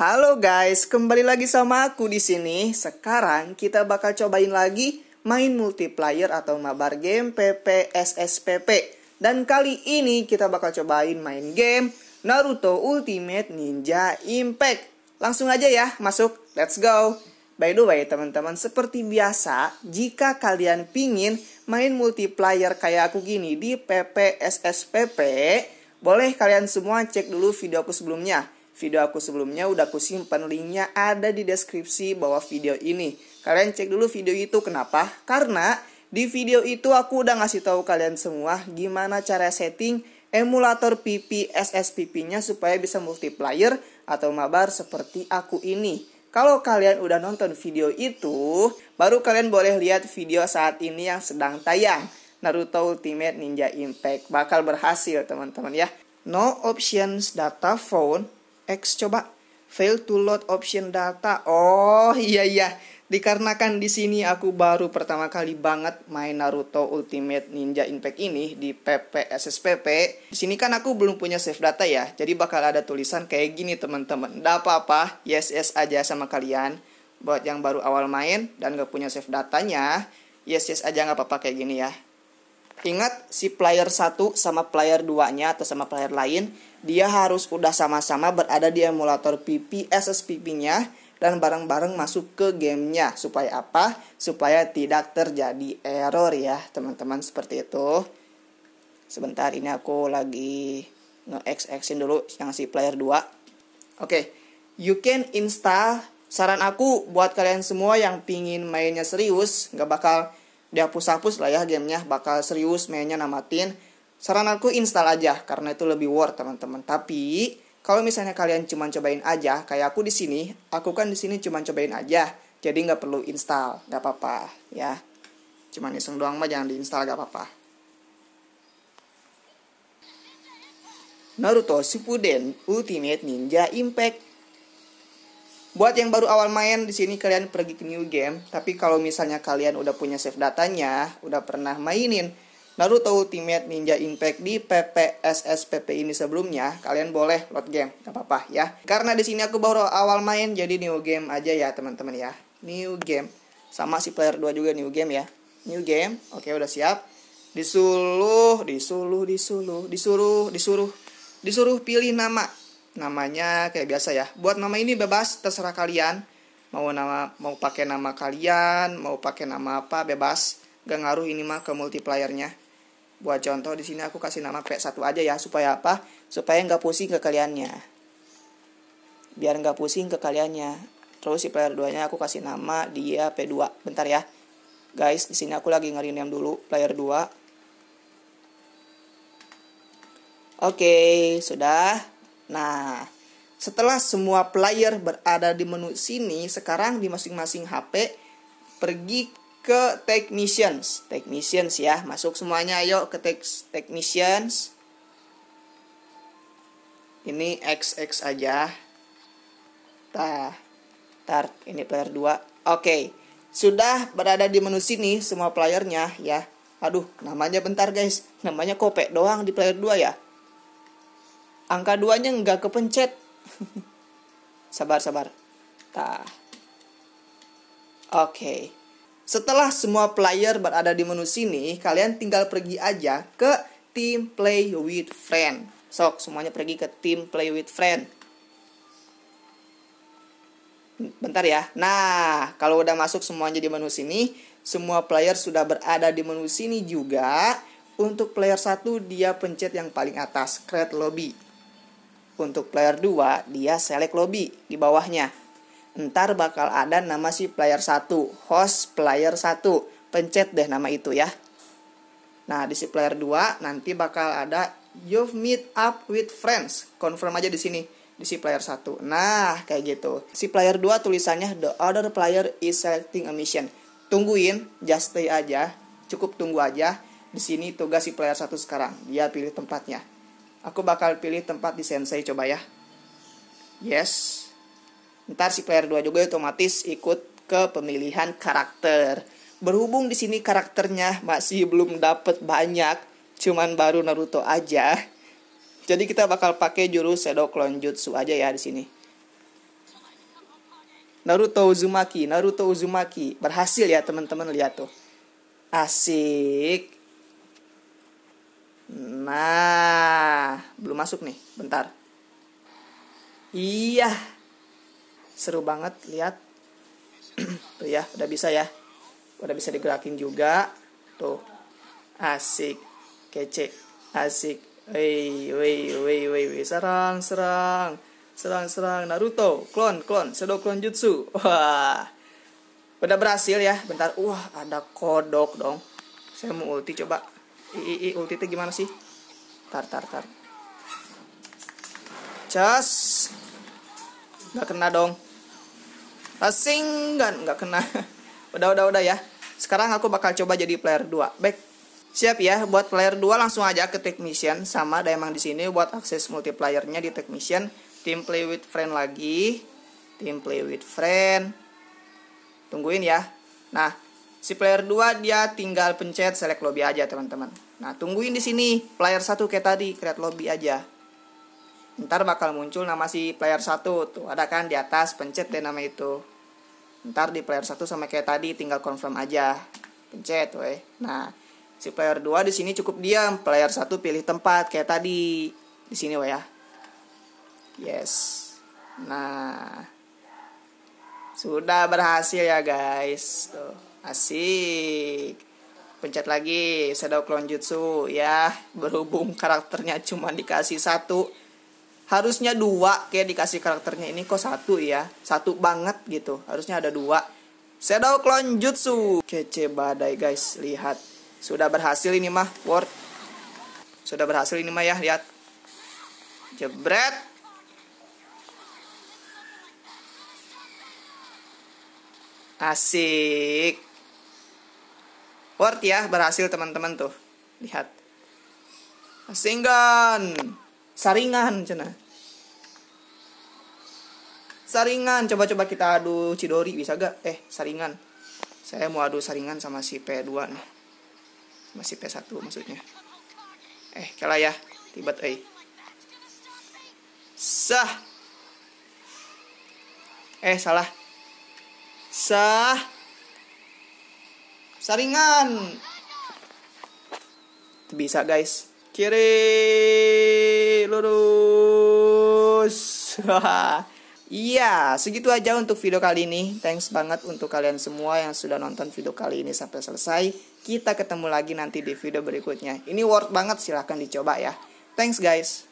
Halo guys, kembali lagi sama aku di sini. Sekarang kita bakal cobain lagi main multiplayer atau mabar game PPSSPP. Dan kali ini kita bakal cobain main game Naruto Ultimate Ninja Impact. Langsung aja ya, masuk. Let's go. By the way, teman-teman, seperti biasa, jika kalian pingin main multiplayer kayak aku gini di PPSSPP, boleh kalian semua cek dulu video aku sebelumnya Video aku sebelumnya udah aku simpan linknya ada di deskripsi bawah video ini. Kalian cek dulu video itu kenapa? Karena di video itu aku udah ngasih tahu kalian semua gimana cara setting emulator PP SSPP-nya supaya bisa multiplayer atau mabar seperti aku ini. Kalau kalian udah nonton video itu, baru kalian boleh lihat video saat ini yang sedang tayang. Naruto Ultimate Ninja Impact bakal berhasil teman-teman ya. No options data phone X coba fail to load option data. Oh iya iya, dikarenakan di sini aku baru pertama kali banget main Naruto Ultimate Ninja Impact ini di PP SSPP. Di sini kan aku belum punya save data ya, jadi bakal ada tulisan kayak gini teman-teman. Nggak apa-apa, yes yes aja sama kalian. Buat yang baru awal main dan gak punya save datanya, yes yes aja nggak apa-apa kayak gini ya. Ingat si player 1 sama player 2-nya atau sama player lain, dia harus udah sama-sama berada di emulator PP SSPP-nya dan bareng-bareng masuk ke gamenya supaya apa? Supaya tidak terjadi error ya teman-teman seperti itu. Sebentar ini aku lagi nge x dulu yang si player 2. Oke, okay. you can install saran aku buat kalian semua yang pingin mainnya serius nggak bakal dihapus-hapus lah ya gamenya bakal serius mainnya namatin saran aku install aja karena itu lebih worth teman-teman tapi kalau misalnya kalian cuma cobain aja kayak aku di sini aku kan di sini cuma cobain aja jadi nggak perlu install nggak apa-apa ya cuman iseng doang mah jangan diinstal nggak apa-apa Naruto Shippuden Ultimate Ninja Impact Buat yang baru awal main di sini kalian pergi ke new game, tapi kalau misalnya kalian udah punya save datanya, udah pernah mainin Naruto Ultimate Ninja Impact di PPSSPP ini sebelumnya, kalian boleh load game, gak apa-apa ya. Karena di sini aku baru awal main, jadi new game aja ya teman-teman ya. New game. Sama si player 2 juga new game ya. New game, oke udah siap. Disuluh, disuluh, disuluh, disuruh, disuruh, disuruh pilih nama namanya kayak biasa ya. Buat nama ini bebas terserah kalian. Mau nama mau pakai nama kalian, mau pakai nama apa bebas. Gak ngaruh ini mah ke multipliernya. Buat contoh di sini aku kasih nama p satu aja ya supaya apa? Supaya nggak pusing ke kaliannya. Biar nggak pusing ke kaliannya. Terus si player 2-nya aku kasih nama dia P2. Bentar ya. Guys, di sini aku lagi yang dulu player 2. Oke, okay, sudah. Nah, setelah semua player berada di menu sini, sekarang di masing-masing HP pergi ke technicians. Technicians ya, masuk semuanya ayo ke technicians. Ini XX aja. Tah. Tar, ini player 2. Oke. Okay. Sudah berada di menu sini semua playernya ya. Aduh, namanya bentar guys. Namanya kopek doang di player 2 ya angka duanya nggak kepencet sabar sabar tah oke okay. setelah semua player berada di menu sini kalian tinggal pergi aja ke team play with friend sok semuanya pergi ke team play with friend bentar ya nah kalau udah masuk semuanya di menu sini semua player sudah berada di menu sini juga untuk player satu dia pencet yang paling atas create lobby untuk player 2, dia select lobby di bawahnya. Ntar bakal ada nama si player 1, host player 1. Pencet deh nama itu ya. Nah, di si player 2 nanti bakal ada you've meet up with friends. Confirm aja di sini di si player 1. Nah, kayak gitu. Si player 2 tulisannya the other player is selecting a mission. Tungguin, just stay aja. Cukup tunggu aja. Di sini tugas si player 1 sekarang. Dia pilih tempatnya. Aku bakal pilih tempat di Sensei coba ya. Yes. Ntar si player 2 juga otomatis ikut ke pemilihan karakter. Berhubung di sini karakternya masih belum dapet banyak, cuman baru Naruto aja. Jadi kita bakal pakai jurus Shadow Clone Jutsu aja ya di sini. Naruto Uzumaki, Naruto Uzumaki berhasil ya teman-teman lihat tuh. Asik. Nah, belum masuk nih, bentar. Iya. Seru banget lihat. Tuh ya, udah bisa ya. Udah bisa digerakin juga. Tuh. Asik. Kece. Asik. Wei, wei, wei, wei, wei. Serang, serang. Serang, serang. Naruto. Klon, klon. sedo klon jutsu. Wah. Udah berhasil ya. Bentar. Wah, ada kodok dong. Saya mau ulti coba. I, I, ulti itu gimana sih? Tar tar tar. Cas. Nggak kena dong. Asing nggak kena. udah udah udah ya. Sekarang aku bakal coba jadi player 2. Back. Siap ya, buat player 2 langsung aja ke Technician sama ada emang di sini buat akses multiplayernya di Technician, Team play with friend lagi, Team play with friend. Tungguin ya. Nah, Si player 2 dia tinggal pencet select lobby aja teman-teman. Nah tungguin di sini player 1 kayak tadi create lobby aja. Ntar bakal muncul nama si player 1 tuh ada kan di atas pencet deh nama itu. Ntar di player 1 sama kayak tadi tinggal confirm aja pencet weh. Nah si player 2 di sini cukup diam player 1 pilih tempat kayak tadi di sini weh ya. Yes. Nah sudah berhasil ya guys tuh. Asik. Pencet lagi Shadow Clone Jutsu ya. Berhubung karakternya cuma dikasih satu. Harusnya dua kayak dikasih karakternya ini kok satu ya. Satu banget gitu. Harusnya ada dua. Shadow Clone Jutsu. Kece badai guys. Lihat. Sudah berhasil ini mah. Word. Sudah berhasil ini mah ya. Lihat. Jebret. Asik. Worth ya, berhasil teman-teman tuh. Lihat. Singgan. Saringan cina. Saringan, coba-coba kita adu Cidori bisa gak? Eh, saringan. Saya mau adu saringan sama si P2 nih. Sama si P1 maksudnya. Eh, kalah ya. tibet eh. Sah. Eh, salah. Sah saringan bisa guys kiri lurus Iya, segitu aja untuk video kali ini. Thanks banget untuk kalian semua yang sudah nonton video kali ini sampai selesai. Kita ketemu lagi nanti di video berikutnya. Ini worth banget, silahkan dicoba ya. Thanks guys.